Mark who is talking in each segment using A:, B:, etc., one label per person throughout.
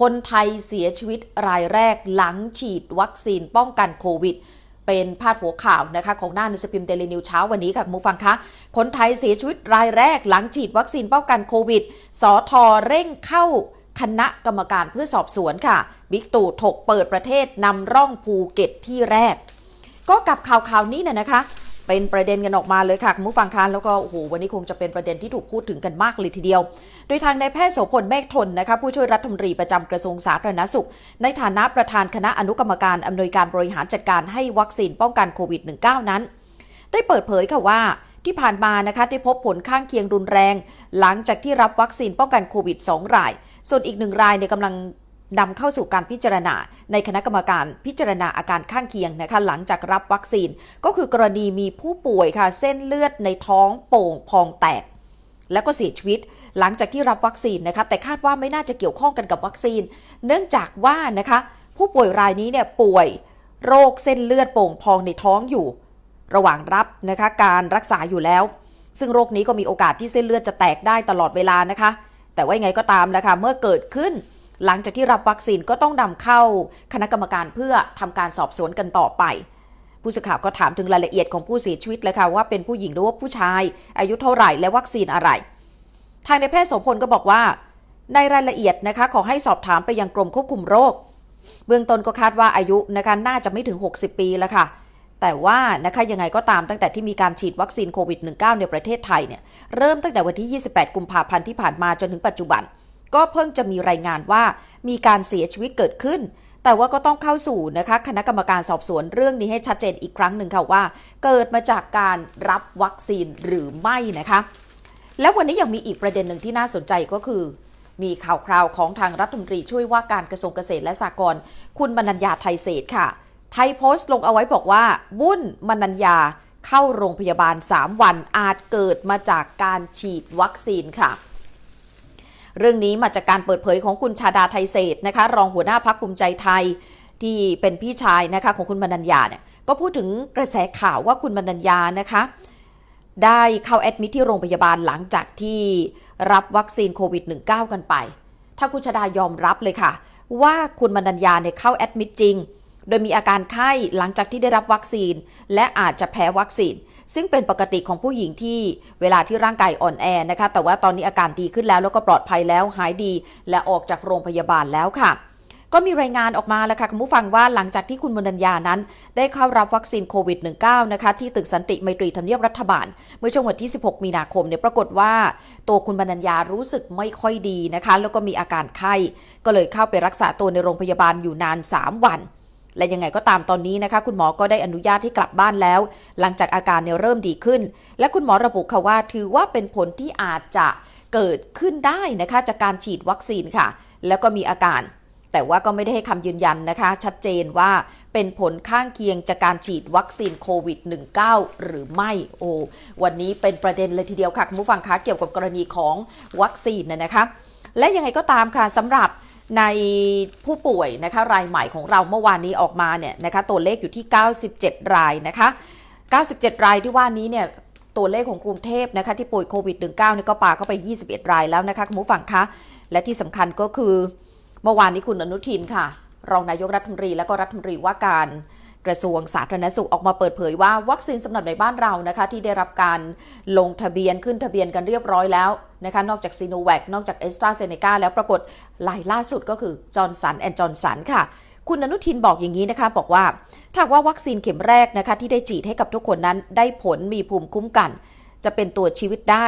A: คนไทยเสียชีวิตรายแรกหลังฉีดวัคซีนป้องกันโควิด เป็นพาดหัวข่าวนะคะ ของหน้าในสปิมเดลีนิวเช้าวันนี้ค่ะมูฟังคะ คนไทยเสียชีวิตรายแรกหลังฉีดวัคซีนป้องกันโควิดสอทอเร่งเข้าคณะกรรมการเพื่อสอบสวนค่ะบิ๊กตู่ถกเปิดประเทศนำร่องภูเก็ตที่แรกก็กับข่าวข่าวนี้นะนะคะเป็นประเด็นกันออกมาเลยค่ะคุณผู้ฟังคะแล้วก็ โอ้โห วันนี้คงจะเป็นประเด็นที่ถูกพูดถึงกันมากเลยทีเดียว โดยทางนายแพทย์โสพลเมฆทนนะคะผู้ช่วยรัฐมนตรีประจำกระทรวงสาธารณสุข ในฐานะประธานคณะอนุกรรมการอำนวยการบริหารจัดการให้วัคซีนป้องกันโควิด -19 นั้น ได้เปิดเผยค่ะว่า ที่ผ่านมานะคะได้พบผลข้างเคียงรุนแรงหลังจากที่รับวัคซีนป้องกันโควิด2รายส่วนอีกหนึ่งรายเนี่ยกำลังนำเข้าสู่การพิจารณาในคณะกรรมการพิจารณาอาการข้างเคียงนะคะหลังจากรับวัคซีนก็คือกรณีมีผู้ป่วยค่ะเส้นเลือดในท้องโป่งพองแตก แล้วก็เสียชีวิต หลังจากที่รับวัคซีนนะคะแต่คาดว่าไม่น่าจะเกี่ยวข้องกันกับวัคซีน เนื่องจากว่านะคะผู้ป่วยรายนี้เนี่ยป่วยโรคเส้นเลือดโป่งพองในท้องอยู่ ระหว่างรับนะคะการรักษาอยู่แล้ว ซึ่งโรคนี้ก็มีโอกาสที่เส้นเลือดจะแตกได้ตลอดเวลานะคะ แต่ว่าไงก็ตามนะคะเมื่อเกิดขึ้นหลังจากที่รับวัคซีนก็ต้องนำเข้า คณะกรรมการเพื่อทำการสอบสวนกันต่อไป ผู้สื่อข่าวก็ถามถึงรายละเอียดของผู้เสียชีวิตเลยค่ะว่าเป็นผู้หญิงหรือว่าผู้ชาย อายุเท่าไหร่ และวัคซีนอะไร ทางในแพทย์โสพลก็บอกว่า ในรายละเอียดนะคะ ขอให้สอบถามไปยังกรมควบคุมโรค เบื้องต้นก็คาดว่าอายุนะคะน่าจะไม่ถึง 60 ปีแล้วค่ะแต่ว่านะคะยังไงก็ตามตั้งแต่ที่มีการฉีดวัคซีนโควิด -19 ในประเทศไทยเนี่ยเริ่มตั้งแต่วันที่ 28 กุมภาพันธ์ที่ผ่านมาจนถึงปัจจุบันก็เพิ่งจะมีรายงานว่ามีการเสียชีวิตเกิดขึ้น แต่ว่าก็ต้องเข้าสู่นะคะ คณะกรรมการสอบสวนเรื่องนี้ให้ชัดเจนอีกครั้งหนึ่งค่ะว่า เกิดมาจากการรับวัคซีนหรือไม่นะคะ แล้ววันนี้ยังมีอีกประเด็นหนึ่งที่น่าสนใจก็คือ มีข่าวคราวของทางรัฐมนตรีช่วยว่าการกระทรวงเกษตรและสหกรณ์คุณมนัญญาไทยเศษค่ะ ไทยโพสต์ ลงเอาไว้บอกว่า บุ้นมนัญญาเข้าโรงพยาบาล 3 วันอาจเกิดมาจากการฉีดวัคซีนค่ะเรื่องนี้มาจากการเปิดเผยของคุณชาดาไทยเศษนะคะรองหัวหน้าพักภูมิใจไทยที่เป็นพี่ชายนะคะของคุณบรรณญาเนี่ยก็พูดถึงกระแสข่าวว่าคุณบรรณญานะคะได้เข้าแอดมิทที่โรงพยาบาลหลังจากที่รับวัคซีนโควิด -19 กันไป ถ้าคุณชาดายอมรับเลยค่ะ ว่าคุณบรรณญาเนี่ยเข้าแอดมิทจริง โดยมีอาการไข้หลังจากที่ได้รับวัคซีน และอาจจะแพ้วัคซีนซึ่งเป็นปกติของผู้หญิงที่เวลาที่ร่างกายอ่อนแอนะคะแต่ว่าตอนนี้อาการดีขึ้นแล้ว แล้วก็ปลอดภัยแล้วหายดี และออกจากโรงพยาบาลแล้วค่ะ ก็มีรายงานออกมาแล้วค่ะคุณผู้ฟังว่าหลังจากที่คุณมนัญญานั้นได้เข้ารับวัคซีนโควิด -19 นะคะที่ตึกสันติไมตรีทำเนียบรัฐบาล เมื่อช่วงวันที่ 16 มีนาคมเนี่ยปรากฏว่า ตัวคุณมนัญญารู้สึกไม่ค่อยดีนะคะแล้วก็มีอาการไข้ ก็เลยเข้าไปรักษาตัวในโรงพยาบาลอยู่นาน 3 วันและยังไงก็ตามตอนนี้นะคะคุณหมอก็ได้อนุญาตให้กลับบ้านแล้ว หลังจากอาการเนี่ยเริ่มดีขึ้น และคุณหมอระบุค่ะว่าถือว่าเป็นผลที่อาจจะเกิดขึ้นได้นะคะจากการฉีดวัคซีนค่ะแล้วก็มีอาการ แต่ว่าก็ไม่ได้ให้คำยืนยันนะคะชัดเจนว่าเป็นผลข้างเคียงจากการฉีดวัคซีนโควิด -19 หรือไม่โอ้วันนี้เป็นประเด็นเลยทีเดียวค่ะคุณผู้ฟังคะเกี่ยวกับกรณีของวัคซีนนะคะ และยังไงก็ตามค่ะสำหรับในผู้ป่วยนะคะรายใหม่ของเราเมื่อวานนี้ออกมาเนี่ยนะคะตัวเลขอยู่ที่ 97 รายนะคะ 97 รายที่ว่านี้เนี่ยตัวเลขของกรุงเทพนะคะที่ป่วยโควิด -19 เนี่ยก็ปาเข้าไป 21 รายแล้วนะคะคุณผู้ฟังคะ และที่สำคัญก็คือเมื่อวานนี้คุณอนุทินค่ะรองนายกรัฐมนตรีและก็รัฐมนตรีว่าการกระทรวงสาธารณสุขออกมาเปิดเผยว่าวัคซีนสำหรับในบ้านเรานะคะ ที่ได้รับการลงทะเบียนขึ้นทะเบียนกันเรียบร้อยแล้วนะคะนอกจากซีโนแวคนอกจากเอสตราเซเนกาแล้วปรากฏลายล่าสุดก็คือจอร์นสันแอนด์จอร์นสันค่ะ คุณอนุทินบอกอย่างนี้นะคะบอกว่า ถ้าว่าวัคซีนเข็มแรกนะคะที่ได้ฉีดให้กับทุกคนนั้นได้ผลมีภูมิคุ้มกัน จะเป็นตัวชีวิตได้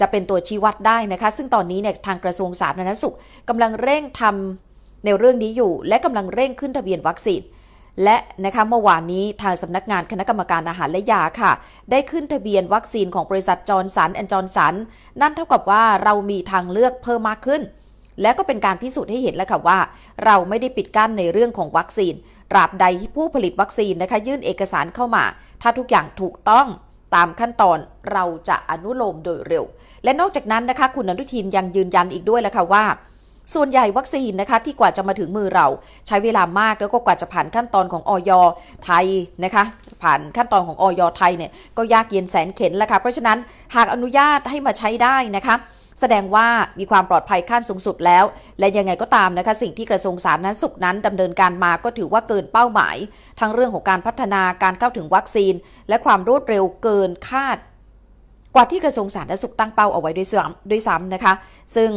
A: จะเป็นตัวชี้วัดได้นะคะซึ่งตอนนี้เนี่ยทางกระทรวงสาธารณสุข กำลังเร่งทำในเรื่องนี้อยู่ และกำลังเร่งขึ้นทะเบียนวัคซีนและนะคะเมื่อวานนี้ทางสำนักงานคณะกรรมการอาหารและยาค่ะ ได้ขึ้นทะเบียนวัคซีนของบริษัทจอร์นสันแอนจอร์นสันนั่นเท่ากับว่าเรามีทางเลือกเพิ่มมากขึ้น และก็เป็นการพิสูจน์ให้เห็นแล้วค่ะว่า เราไม่ได้ปิดกั้นในเรื่องของวัคซีนตราบใดที่ผู้ผลิตวัคซีนนะคะยื่นเอกสารเข้ามา ถ้าทุกอย่างถูกต้องตามขั้นตอนเราจะอนุโลมโดยเร็ว และนอกจากนั้นนะคะคุณอนุทินยังยืนยันอีกด้วยแล้วค่ะว่าส่วนใหญ่วัคซีนนะคะที่กว่าจะมาถึงมือเรา ใช้เวลามากแล้วก็กว่าจะผ่านขั้นตอนของออยไทยนะคะผ่านขั้นตอนของออยไทยเนี่ยก็ยากเย็นแสนเข็นแล้วค่ะเพราะฉะนั้นหากอนุญาตให้มาใช้ได้นะคะแสดงว่ามีความปลอดภัยขั้นสูงสุดแล้ว และยังไงก็ตามนะคะ สิ่งที่กระทรวงสาธารณสุขนั้น ดำเนินการมาก็ถือว่าเกินเป้าหมายทั้งเรื่องของการพัฒนาการเข้าถึงวัคซีน และความรวดเร็วเกินคาด กว่าที่กระทรวงสาธารณสุขตั้งเป้าเอาไว้ด้วยซ้ำด้วยซ้ำนะคะซึ่ง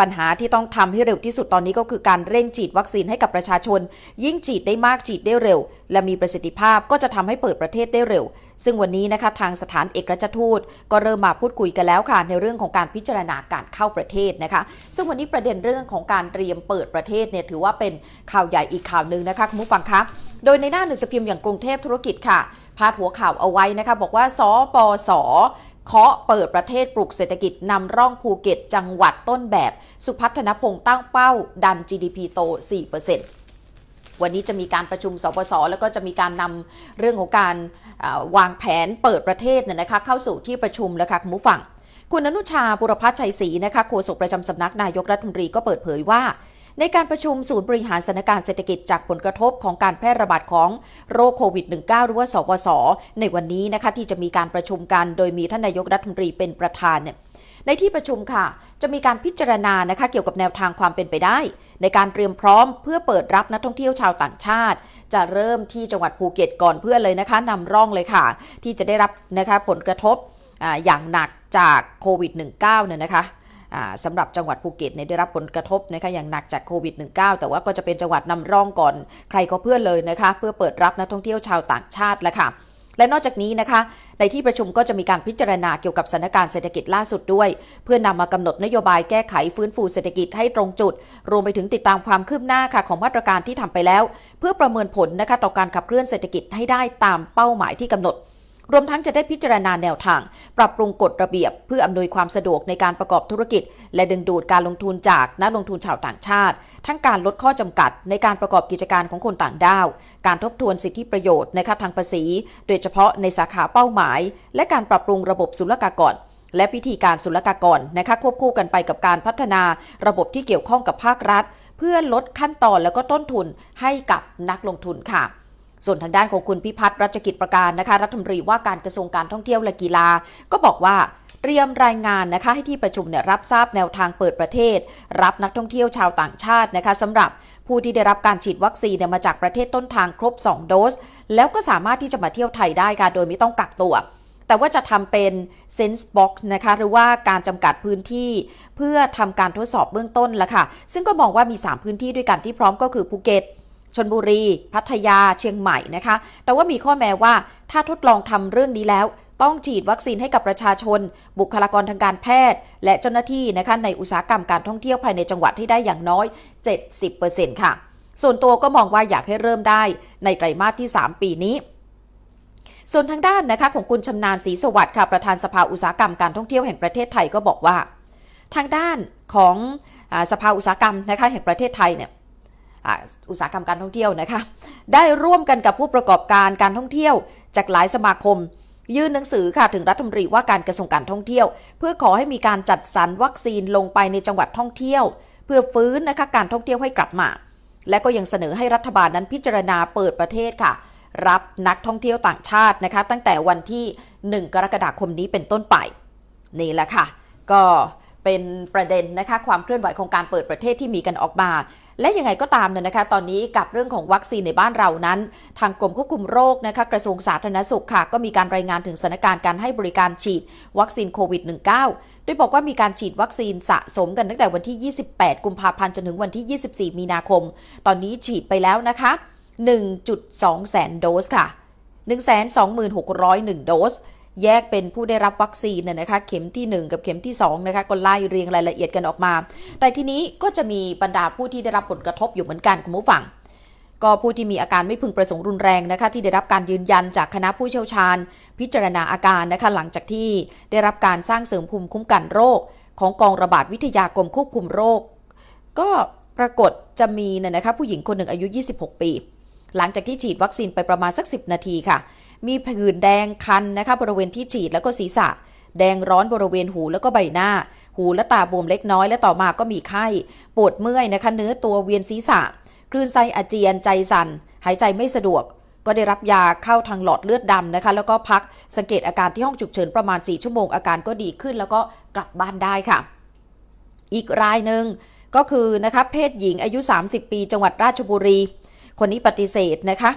A: ปัญหาที่ต้องทำให้เร็วที่สุดตอนนี้ก็คือการเร่งฉีดวัคซีนให้กับประชาชน ยิ่งฉีดได้มากฉีดได้เร็ว และมีประสิทธิภาพก็จะทำให้เปิดประเทศได้เร็ว ซึ่งวันนี้นะคะทางสถานเอกราชทูตก็เริ่มมาพูดคุยกันแล้วค่ะในเรื่องของการพิจารณาการเข้าประเทศนะคะซึ่งวันนี้ประเด็นเรื่องของการเตรียมเปิดประเทศเนี่ยถือว่าเป็นข่าวใหญ่อีกข่าวหนึ่งนะคะคุณผู้ฟังคะโดยในหน้าหนึ่งสพิมพ์อย่างกรุงเทพธุรกิจค่ะ พาดหัวข่าวเอาไว้นะคะบอกว่าสปสเคาะเปิดประเทศปลุกเศรษฐกิจนำร่องภูเก็ตจังหวัดต้นแบบ สุพัฒนพงษ์ตั้งเป้า ดัน GDP โต 4%วันนี้จะมีการประชุมสปส แล้วก็จะมีการนำเรื่องของการวางแผนเปิดประเทศเนี่ยนะคะเข้าสู่ที่ประชุมแล้วค่ะคุณผู้ฟังคุณอนุชาบุรพัชชัยศรีนะคะโฆษกประจำสำนักนายกรัฐมนตรีก็เปิดเผยว่าในการประชุมศูนย์บริหารสถานการณ์เศรษฐกิจจากผลกระทบของการแพร่ระบาดของโรคโควิด -19 หรือว่าสวสในวันนี้นะคะที่จะมีการประชุมกันโดยมีท่านนายกรัฐมนตรีเป็นประธานเนี่ยในที่ประชุมค่ะ จะมีการพิจารณานะคะเกี่ยวกับแนวทางความเป็นไปได้ ในการเตรียมพร้อมเพื่อเปิดรับนักท่องเที่ยวชาวต่างชาติ จะเริ่มที่จังหวัดภูเก็ตก่อนเพื่อเลยนะคะนำร่องเลยค่ะที่จะได้รับนะคะผลกระทบออย่างหนักจากโควิด -19 เนี่ยนะคะสำหรับจังหวัดภูเก็ตเนี่ยได้รับผลกระทบนะคะอย่างหนักจากโควิด -19 แต่ว่าก็จะเป็นจังหวัดนำร่องก่อนใครก็เพื่อนเลยนะคะเพื่อเปิดรับนักท่องเที่ยวชาวต่างชาติและค่ะ และนอกจากนี้นะคะ ในที่ประชุมก็จะมีการพิจารณาเกี่ยวกับสถานการณ์เศรษฐกิจล่าสุดด้วย เพื่อนนำมากำหนดนโยบายแก้ไขฟื้นฟูเศรษฐกิจให้ตรงจุด รวมไปถึงติดตามความคืบหน้าค่ะ ของมาตรการที่ทำไปแล้ว เพื่อประเมินผลนะคะต่อการขับเคลื่อนเศรษฐกิจให้ได้ตามเป้าหมายที่กำหนดรวมทั้งจะได้พิจารณาแนวทาง ปรับปรุงกฎระเบียบ เพื่ออำนวยความสะดวกในการประกอบธุรกิจ และดึงดูดการลงทุนจากนักลงทุนชาวต่างชาติ ทั้งการลดข้อจำกัด ในการประกอบกิจการของคนต่างด้าวการทบทวนสิทธิประโยชน์ในค่าทางภาษีโดยเฉพาะในสาขาเป้าหมาย และการปรับปรุงระบบศุลกากร และพิธีการศุลกากรนะคะควบคู่กันไปกับการพัฒนาระบบที่เกี่ยวข้องกับภาครัฐ เพื่อลดขั้นตอนและก็ต้นทุนให้กับนักลงทุนค่ะส่วนทางด้านของคุณพิพัฒน์รัชกิจประการนะคะรัฐมนตรีว่าการกระทรวงการท่องเที่ยวและกีฬา ก็บอกว่าเตรียมรายงานนะคะให้ที่ประชุมเนี่ยรับทราบแนวทางเปิดประเทศ รับนักท่องเที่ยวชาวต่างชาตินะคะสำหรับผู้ที่ได้รับการฉีดวัคซีนเนี่ยมาจากประเทศต้นทางครบ2โดสแล้วก็สามารถที่จะมาเที่ยวไทยได้ค่ะโดยไม่ต้องกักตัว แต่ว่าจะทำเป็นเส์บ็อกซ์นะคะหรือว่าการจำกัดพื้นที่ เพื่อทำการทดสอบเบื้องต้นละค่ะซึ่งก็มองว่ามี3พื้นที่ด้วยกันที่พร้อมก็คือภูเก็ตชนบุรี พัทยา เชียงใหม่นะคะ แต่ว่ามีข้อแม้ว่าถ้าทดลองทำเรื่องนี้แล้วต้องฉีดวัคซีนให้กับประชาชน บุคลากรทางการแพทย์ และเจ้าหน้าที่นะคะในอุตสาหกรรมการท่องเที่ยว ภายในจังหวัดที่ได้อย่างน้อย 70%ค่ะ ส่วนตัวก็มองว่าอยากให้เริ่มได้ในไตรมาสที่ 3 ปีนี้ ส่วนทางด้านนะคะของคุณชำนาญศรีสวัสดิ์ค่ะประธานสภาอุตสาหกรรมการท่องเที่ยวแห่งประเทศไทยก็บอกว่า ทางด้านของอสภาอุตสาหกรรมนะคะแห่งประเทศไทยเนี่ยอุตสาหกรรมการท่องเที่ยวนะคะ ได้ร่วมกันกับผู้ประกอบการการท่องเที่ยว จากหลายสมาคม ยื่นหนังสือค่ะถึงรัฐมนตรีว่าการกระทรวงการท่องเที่ยว เพื่อขอให้มีการจัดสรรวัคซีนลงไปในจังหวัดท่องเที่ยว เพื่อฟื้นนะคะการท่องเที่ยวให้กลับมา และก็ยังเสนอให้รัฐบาลนั้นพิจารณาเปิดประเทศค่ะ รับนักท่องเที่ยวต่างชาตินะคะ ตั้งแต่วันที่ 1 กรกฎาคมนี้เป็นต้นไปนี่แหละค่ะ ก็เป็นประเด็นนะคะความเคลื่อนไหวของการเปิดประเทศที่มีกันออกมา และยังไงก็ตามเนี่ยนะคะตอนนี้กับเรื่องของวัคซีนในบ้านเรานั้น ทางกรมควบคุมโรคนะคะกระทรวงสาธารณสุขค่ะก็มีการรายงานถึงสถานการณ์การให้บริการฉีดวัคซีนโควิด -19 โดยบอกว่ามีการฉีดวัคซีนสะสมกันตั้งแต่วันที่ 28 กุมภาพันธ์จนถึงวันที่ 24 มีนาคม ตอนนี้ฉีดไปแล้วนะคะ1.2แสนโดสค่ะ126,001โดสแยกเป็นผู้ได้รับวัคซีนเนี่ยนะคะเข็มที่ 1 กับเข็มที่2นะคะก็ไล่เรียงรายละเอียดกันออกมา แต่ทีนี้ก็จะมีบรรดาผู้ที่ได้รับผลกระทบอยู่เหมือนกันคุณผู้ฟัง ก็ผู้ที่มีอาการไม่พึงประสงค์รุนแรงนะคะที่ได้รับการยืนยันจากคณะผู้เชี่ยวชาญ พิจารณาอาการนะคะ หลังจากที่ได้รับการสร้างเสริมภูมิคุ้มกันโรค ของกองระบาดวิทยากรมควบคุมโรค ก็ปรากฏจะมีนะคะผู้หญิงคนหนึ่งอายุ 26 ปี หลังจากที่ฉีดวัคซีนไปประมาณสัก 10 นาทีค่ะมีผื่นแดง คันนะคะบริเวณที่ฉีดแล้วก็ศีรษะ แดงร้อนบริเวณหูแล้วก็ใบหน้า หูและตาบวมเล็กน้อย และต่อมาก็มีไข้ ปวดเมื่อยนะคะ เนื้อตัวเวียนศีรษะ คลื่นไส้อาเจียนใจสัน่นหายใจไม่สะดวก ก็ได้รับยาเข้าทางหลอดเลือดดำนะคะ แล้วก็พักสังเกตอาการที่ห้องฉุกเฉินประมาณ 4 ชั่วโมง อาการก็ดีขึ้น แล้วก็กลับบ้านได้ค่ะ อีกรายหนึ่งก็คือนะคะเพศหญิงอายุ 30 ปี จังหวัดราชบุรี คนนี้ปฏิเสธนะคะ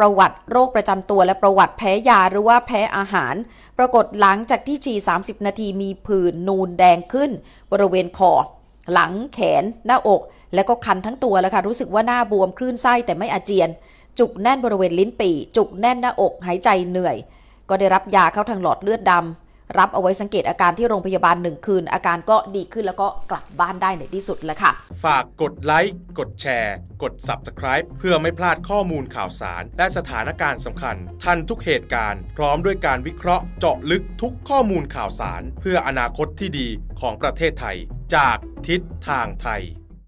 A: ประวัติโรคประจำตัวและประวัติแพ้ยาหรือว่าแพ้อาหาร ปรากฏหลังจากที่ฉี่30 นาทีมีผื่นนูนแดงขึ้น บริเวณคอหลังแขน หน้าอก และก็คันทั้งตัวแล้วค่ะ รู้สึกว่าหน้าบวมคลื่นไส้แต่ไม่อาเจียน จุกแน่นบริเวณลิ้นปี่จุกแน่นหน้าอกหายใจเหนื่อย ก็ได้รับยาเข้าทางหลอดเลือดดำรับเอาไว้สังเกตอาการที่โรงพยาบาลหนึ่งคืน อาการก็ดีขึ้นแล้วก็กลับบ้านได้ในที่สุดแล้วค่ะ ฝากกดไลค์กดแชร์กด Subscribe เพื่อไม่พลาดข้อมูลข่าวสาร และสถานการณ์สำคัญ ทันทุกเหตุการณ์ พร้อมด้วยการวิเคราะห์ เจาะลึกทุกข้อมูลข่าวสาร เพื่ออนาคตที่ดีของประเทศไทย จากทิศทางไทย